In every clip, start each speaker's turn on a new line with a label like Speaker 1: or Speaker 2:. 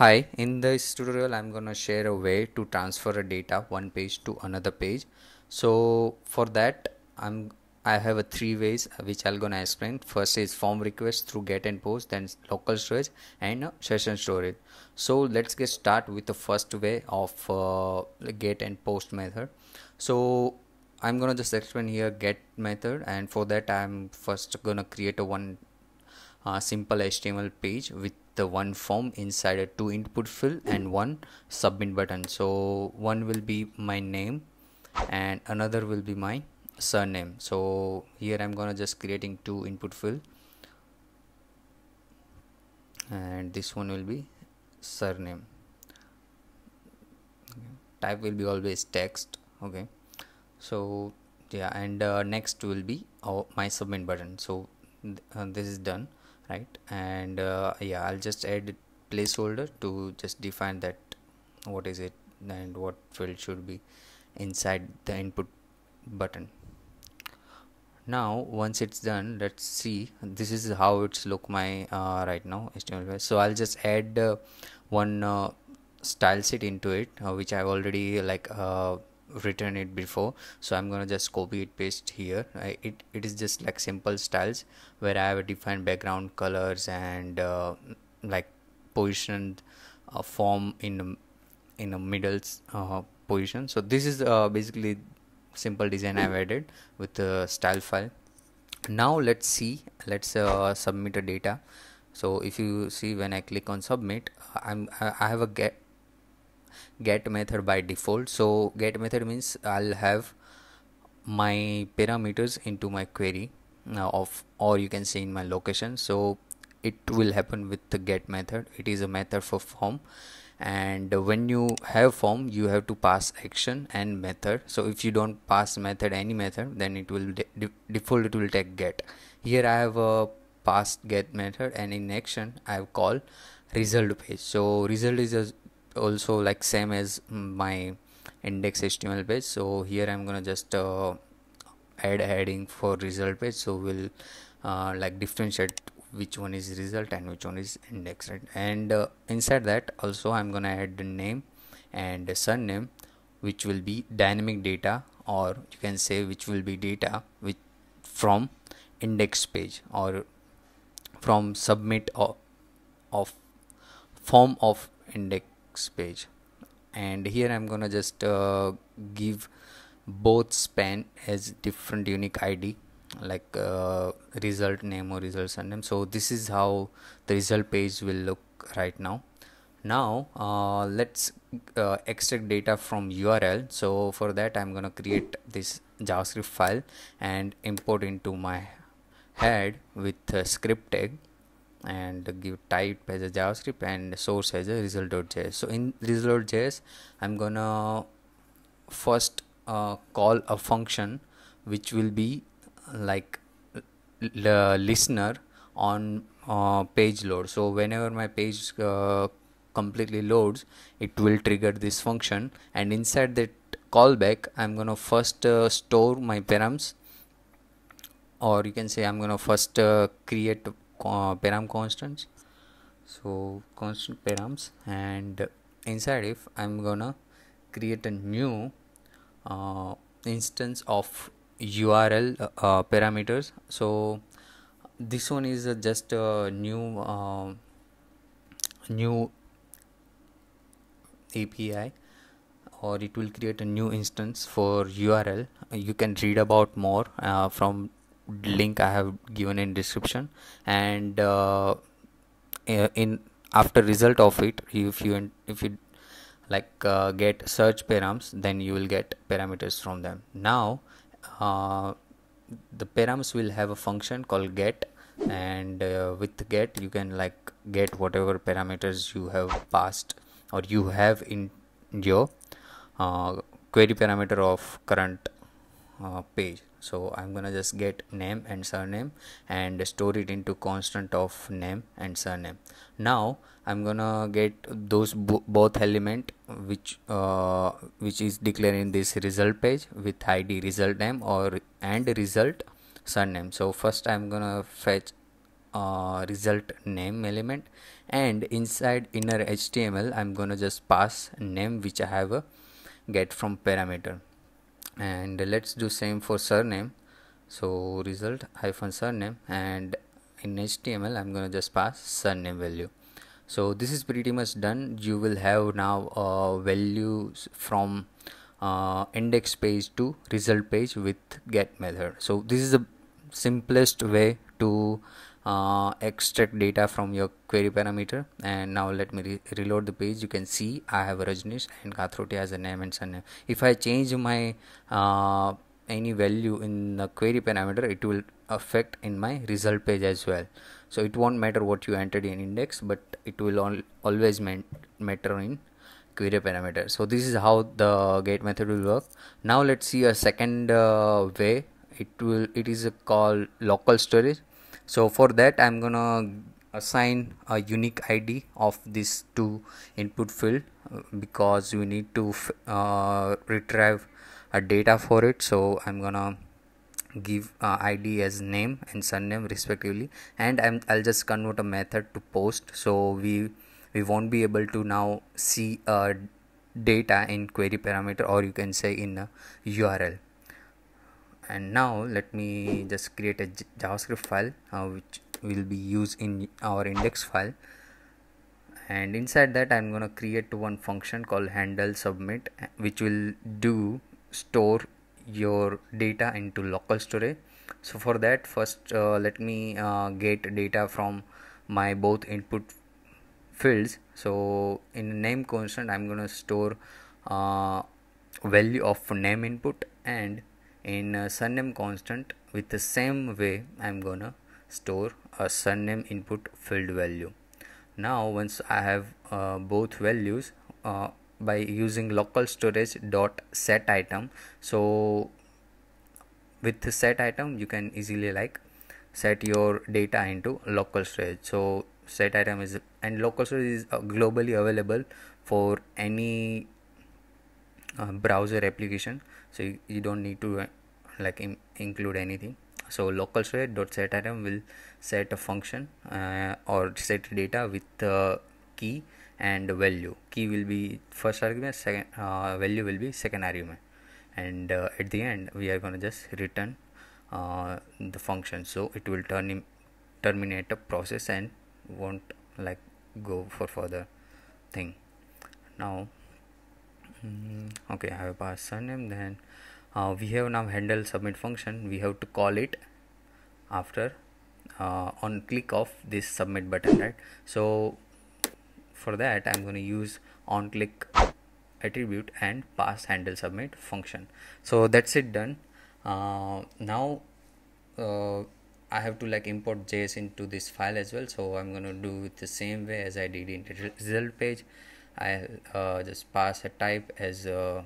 Speaker 1: Hi, in this tutorial I'm gonna share a way to transfer a data one page to another page. So for that I'm I have a three ways uh, which I'm gonna explain. First is form request through get and post, then local storage and uh, session storage. So let's get start with the first way of uh, get and post method. So I'm gonna just explain here get method and for that I'm first gonna create a one uh, simple html page with the one form inside a two input field and one submit button so one will be my name and another will be my surname so here i'm gonna just creating two input field and this one will be surname type will be always text okay so yeah and uh, next will be my submit button so th uh, this is done right and uh, yeah I'll just add placeholder to just define that what is it and what field should be inside the input button now once it's done let's see this is how it's look my uh, right now html so I'll just add uh, one uh, style set into it uh, which I've already like uh, written it before so i'm gonna just copy it paste here I, it it is just like simple styles where i have defined background colors and uh, like positioned a uh, form in in the middle uh, position so this is uh, basically simple design i've added with the style file now let's see let's uh, submit a data so if you see when i click on submit i'm i have a get get method by default so get method means i'll have my parameters into my query uh, of or you can say in my location so it will happen with the get method it is a method for form and when you have form you have to pass action and method so if you don't pass method any method then it will de default it will take get here i have a passed get method and in action i have called result page so result is a also like same as my index html page so here i'm gonna just uh, add heading for result page so we'll uh, like differentiate which one is result and which one is index right and uh, inside that also i'm gonna add the name and surname which will be dynamic data or you can say which will be data which from index page or from submit of, of form of index page and here i'm gonna just uh, give both span as different unique id like uh, result name or result surname so this is how the result page will look right now now uh, let's uh, extract data from url so for that i'm going to create this javascript file and import into my head with script tag and give type as a javascript and source as a result.js so in result.js i'm gonna first uh, call a function which will be uh, like the listener on uh, page load so whenever my page uh, completely loads it will trigger this function and inside that callback i'm gonna first uh, store my params or you can say i'm gonna first uh, create param constants so constant params and inside if I'm gonna create a new uh, instance of URL uh, parameters so this one is just a new uh, new API or it will create a new instance for URL you can read about more uh, from link i have given in description and uh, eh, in after result of it if you if you like uh, get search params then you will get parameters from them now uh, the params will have a function called get and uh, with get you can like get whatever parameters you have passed or you have in your uh, query parameter of current uh, page so i'm gonna just get name and surname and store it into constant of name and surname now i'm gonna get those both element which uh, which is declared in this result page with id result name or and result surname so first i'm gonna fetch uh, result name element and inside inner html i'm gonna just pass name which i have a uh, get from parameter and let's do same for surname so result hyphen surname and in html i'm going to just pass surname value so this is pretty much done you will have now uh, values from uh, index page to result page with get method so this is the simplest way to uh, extract data from your query parameter and now let me re reload the page you can see I have Rajnish and Kathroti as a name and surname if I change my uh, any value in the query parameter it will affect in my result page as well so it won't matter what you entered in index but it will always matter in query parameter so this is how the get method will work now let's see a second uh, way it will it is called local storage so for that i'm gonna assign a unique id of these two input field uh, because we need to uh, retrieve a data for it so i'm gonna give uh, id as name and surname respectively and I'm, i'll just convert a method to post so we we won't be able to now see a uh, data in query parameter or you can say in a url and now let me just create a javascript file uh, which will be used in our index file and inside that i'm going to create one function called handle submit uh, which will do store your data into local storage so for that first uh, let me uh, get data from my both input fields so in name constant i'm going to store uh, value of name input and in surname constant with the same way I'm gonna store a surname input field value now once I have uh, both values uh, by using local storage dot set item so with the set item you can easily like set your data into local storage so set item is and local storage is uh, globally available for any uh, browser application so you, you don't need to uh, like include anything so local set dot set item will set a function uh, or set data with uh, key and value key will be first argument second uh, value will be second argument and uh, at the end we are going to just return uh, the function so it will turn in, terminate a process and won't like go for further thing now mm, okay i have a surname then uh, we have now handle submit function we have to call it after uh, on click of this submit button right so for that i'm going to use on click attribute and pass handle submit function so that's it done uh, now uh, I have to like import JS into this file as well so I'm gonna do it the same way as I did in the result page i uh, just pass a type as uh,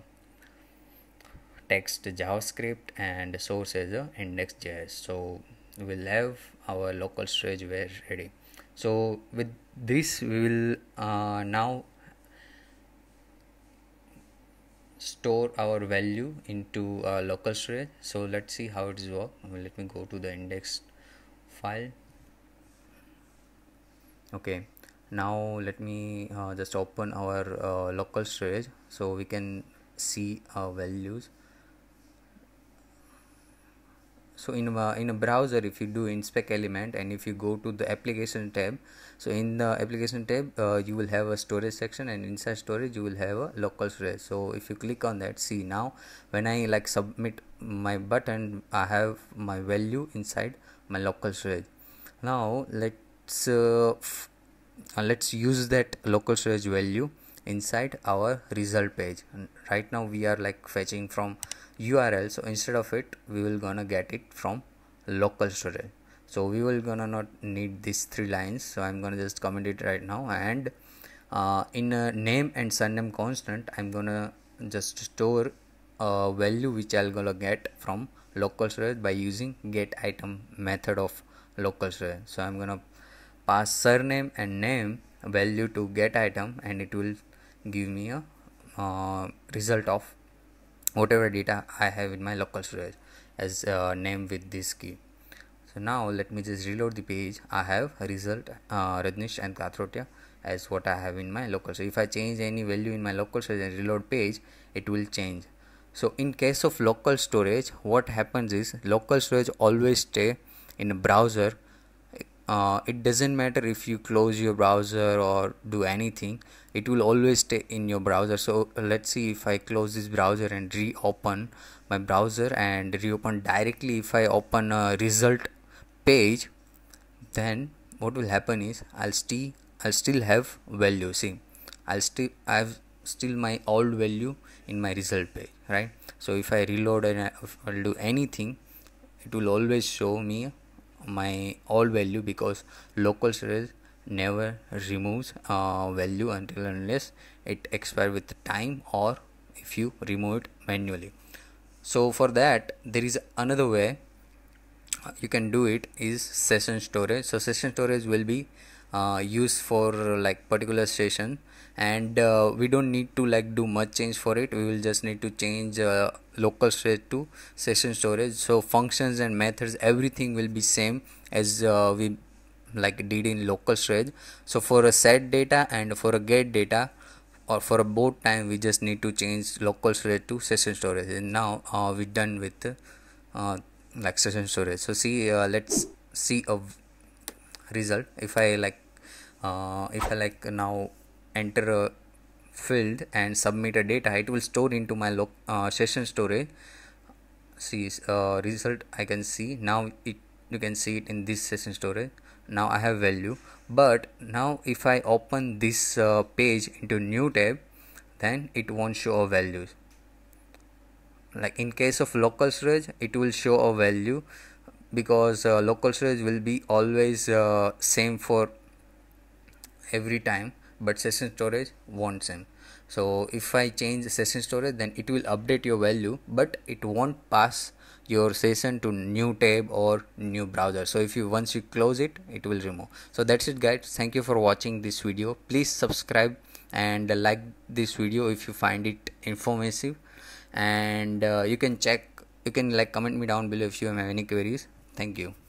Speaker 1: text javascript and source index.js so we'll have our local storage where ready so with this we will uh, now store our value into uh, local storage so let's see how it's work let me go to the index file okay now let me uh, just open our uh, local storage so we can see our values so in a, in a browser if you do inspect element and if you go to the application tab so in the application tab uh, you will have a storage section and inside storage you will have a local storage so if you click on that see now when i like submit my button i have my value inside my local storage now let's uh, uh let's use that local storage value inside our result page right now we are like fetching from url so instead of it we will gonna get it from local storage so we will gonna not need these three lines so i'm gonna just comment it right now and uh, in a name and surname constant i'm gonna just store a value which i'll gonna get from local storage by using get item method of local storage so i'm gonna pass surname and name value to get item and it will give me a uh, result of whatever data I have in my local storage as uh, name with this key. So now let me just reload the page. I have result uh, and Kathrotia as what I have in my local. So if I change any value in my local storage and reload page, it will change. So in case of local storage, what happens is local storage always stay in a browser uh, it doesn't matter if you close your browser or do anything it will always stay in your browser so uh, let's see if I close this browser and reopen my browser and reopen directly if I open a result page then what will happen is I'll still I'll still have value see I'll still I have still my old value in my result page right so if I reload and I'll do anything it will always show me my all value because local storage never removes uh, value until unless it expire with time or if you remove it manually so for that there is another way you can do it is session storage so session storage will be uh, used for like particular session and uh, we don't need to like do much change for it we will just need to change uh, local storage to session storage so functions and methods everything will be same as uh, we like did in local storage so for a set data and for a get data or for a both time we just need to change local storage to session storage and now uh, we're done with uh, like session storage so see uh, let's see a result if i like uh, if i like now enter a field and submit a data it will store into my local uh, session storage see uh, result I can see now it you can see it in this session storage now I have value but now if I open this uh, page into new tab then it won't show a value like in case of local storage it will show a value because uh, local storage will be always uh, same for every time but session storage wants them so if i change session storage then it will update your value but it won't pass your session to new tab or new browser so if you once you close it it will remove so that's it guys thank you for watching this video please subscribe and like this video if you find it informative and uh, you can check you can like comment me down below if you have any queries thank you